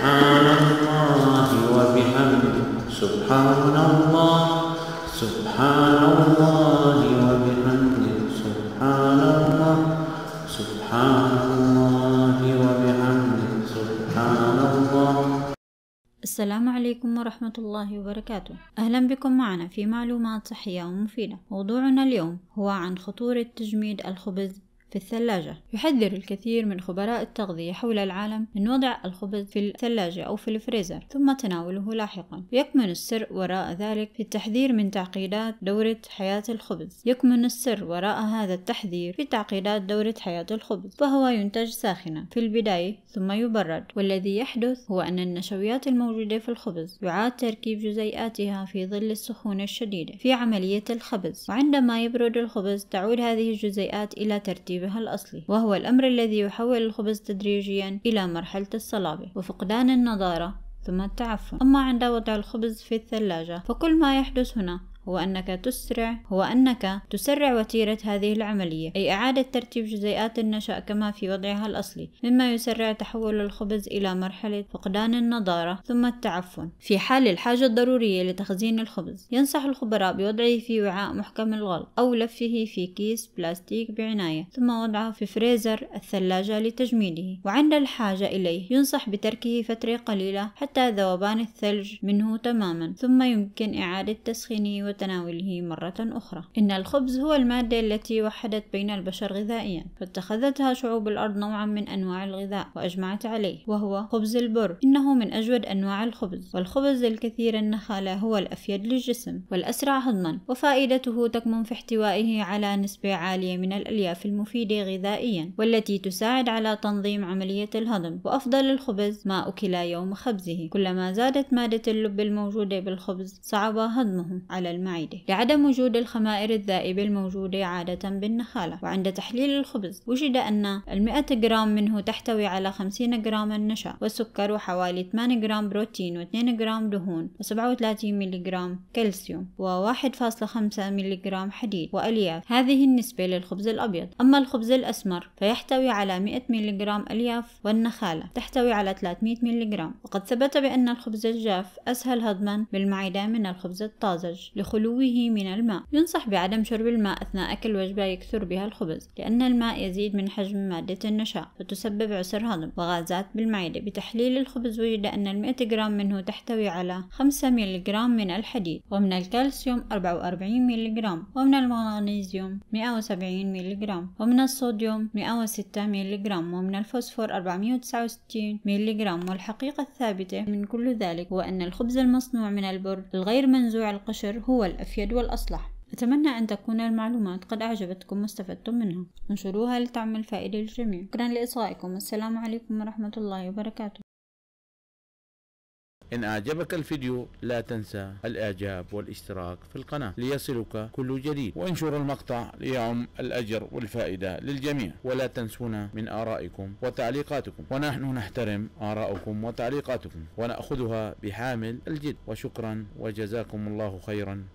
سبحان الله وبحمده سبحان الله سبحان الله وبحمده سبحان الله سبحان الله وبحمده سبحان الله السلام عليكم ورحمة الله وبركاته أهلا بكم معنا في معلومات صحية ومفيدة موضوعنا اليوم هو عن خطورة تجميد الخبز في الثلاجة يحذر الكثير من خبراء التغذية حول العالم من وضع الخبز في الثلاجة أو في الفريزر ثم تناوله لاحقا يكمن السر وراء ذلك في التحذير من تعقيدات دورة حياة الخبز يكمن السر وراء هذا التحذير في تعقيدات دورة حياة الخبز فهو ينتج ساخنا في البداية ثم يبرد والذي يحدث هو أن النشويات الموجودة في الخبز يعاد تركيب جزيئاتها في ظل السخونة الشديدة في عملية الخبز وعندما يبرد الخبز تعود هذه الجزيئات إلى ترتيب تركيبها الأصلي وهو الأمر الذي يحول الخبز تدريجيا إلى مرحلة الصلابة وفقدان النضارة ثم التعفن أما عند وضع الخبز في الثلاجة فكل ما يحدث هنا هو أنك تسرع هو أنك تسرع وتيرة هذه العملية أي إعادة ترتيب جزيئات النشأ كما في وضعها الأصلي مما يسرع تحول الخبز إلى مرحلة فقدان النضارة ثم التعفن في حال الحاجة الضرورية لتخزين الخبز ينصح الخبراء بوضعه في وعاء محكم الغلق أو لفه في كيس بلاستيك بعناية ثم وضعه في فريزر الثلاجة لتجميده وعند الحاجة إليه ينصح بتركه فترة قليلة حتى ذوبان الثلج منه تماما ثم يمكن إعادة تسخينه وتناوله مرة أخرى إن الخبز هو المادة التي وحدت بين البشر غذائيا فاتخذتها شعوب الأرض نوعا من أنواع الغذاء وأجمعت عليه وهو خبز البر إنه من أجود أنواع الخبز والخبز الكثير النخالة هو الأفيد للجسم والأسرع هضما وفائدته تكمن في احتوائه على نسبة عالية من الألياف المفيدة غذائيا والتي تساعد على تنظيم عملية الهضم وأفضل الخبز ما أكل يوم خبزه كلما زادت مادة اللب الموجودة بالخبز صعب هضمه على المعدة لعدم وجود الخمائر الذائبة الموجودة عادة بالنخالة وعند تحليل الخبز وجد أن المئة جرام منه تحتوي على 50 جرام نشا وسكر وحوالي 8 جرام بروتين و2 جرام دهون و37 جرام كالسيوم و1.5 جرام حديد وألياف هذه النسبة للخبز الأبيض أما الخبز الأسمر فيحتوي على 100 جرام ألياف والنخالة تحتوي على 300 جرام وقد ثبت بأن الخبز الجاف أسهل هضما بالمعدة من الخبز الطازج خلوه من الماء ينصح بعدم شرب الماء أثناء أكل وجبة يكثر بها الخبز لأن الماء يزيد من حجم مادة النشاء فتسبب عسر هضم وغازات بالمعدة بتحليل الخبز وجد أن 100 جرام منه تحتوي على 5 ملغرام من الحديد ومن الكالسيوم 44 ملغرام ومن المغنيسيوم 170 ملغرام ومن الصوديوم 106 ملغرام ومن الفوسفور 469 ملغرام والحقيقة الثابتة من كل ذلك هو أن الخبز المصنوع من البر الغير منزوع القشر هو هو الأفيد والأصلح أتمنى أن تكون المعلومات قد أعجبتكم واستفدتم منها انشروها لتعمل فائدة للجميع شكرا لإصغائكم والسلام عليكم ورحمة الله وبركاته إن أعجبك الفيديو لا تنسى الإعجاب والاشتراك في القناة ليصلك كل جديد وانشر المقطع ليعم الأجر والفائدة للجميع ولا تنسونا من آرائكم وتعليقاتكم ونحن نحترم آرائكم وتعليقاتكم ونأخذها بحامل الجد وشكرا وجزاكم الله خيرا